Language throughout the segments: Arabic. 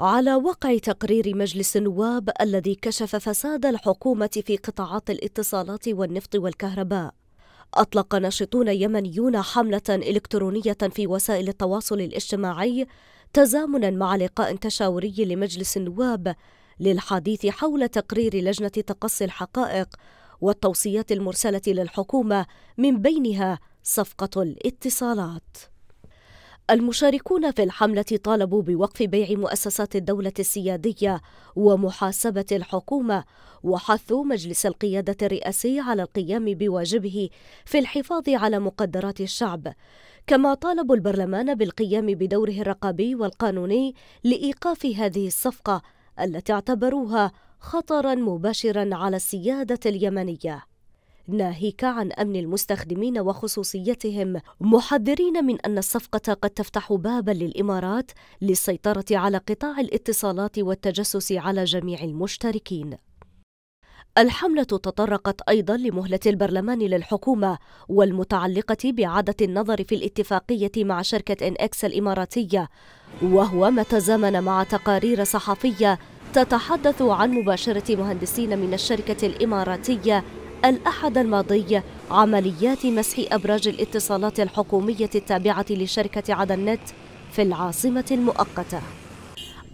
على وقع تقرير مجلس النواب الذي كشف فساد الحكومة في قطاعات الاتصالات والنفط والكهرباء أطلق ناشطون يمنيون حملة إلكترونية في وسائل التواصل الاجتماعي تزامنا مع لقاء تشاوري لمجلس النواب للحديث حول تقرير لجنة تقصي الحقائق والتوصيات المرسلة للحكومة من بينها صفقة الاتصالات المشاركون في الحملة طالبوا بوقف بيع مؤسسات الدولة السيادية ومحاسبة الحكومة وحثوا مجلس القيادة الرئاسي على القيام بواجبه في الحفاظ على مقدرات الشعب، كما طالبوا البرلمان بالقيام بدوره الرقابي والقانوني لإيقاف هذه الصفقة التي اعتبروها خطرا مباشرا على السيادة اليمنية. ناهيك عن أمن المستخدمين وخصوصيتهم محذرين من أن الصفقة قد تفتح بابا للإمارات للسيطرة على قطاع الاتصالات والتجسس على جميع المشتركين الحملة تطرقت أيضا لمهلة البرلمان للحكومة والمتعلقة بعادة النظر في الاتفاقية مع شركة إن إكس الإماراتية وهو ما تزامن مع تقارير صحفية تتحدث عن مباشرة مهندسين من الشركة الإماراتية الأحد الماضي عمليات مسح أبراج الاتصالات الحكومية التابعة لشركة عدن نت في العاصمة المؤقتة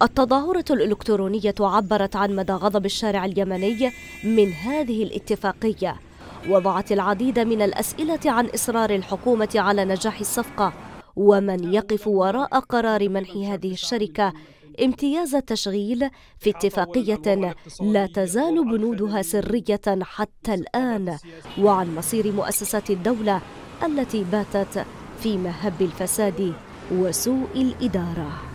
التظاهرة الإلكترونية عبرت عن مدى غضب الشارع اليمني من هذه الاتفاقية وضعت العديد من الأسئلة عن إصرار الحكومة على نجاح الصفقة ومن يقف وراء قرار منح هذه الشركة امتياز تشغيل في اتفاقية لا تزال بنودها سرية حتى الآن وعن مصير مؤسسات الدولة التي باتت في مهب الفساد وسوء الإدارة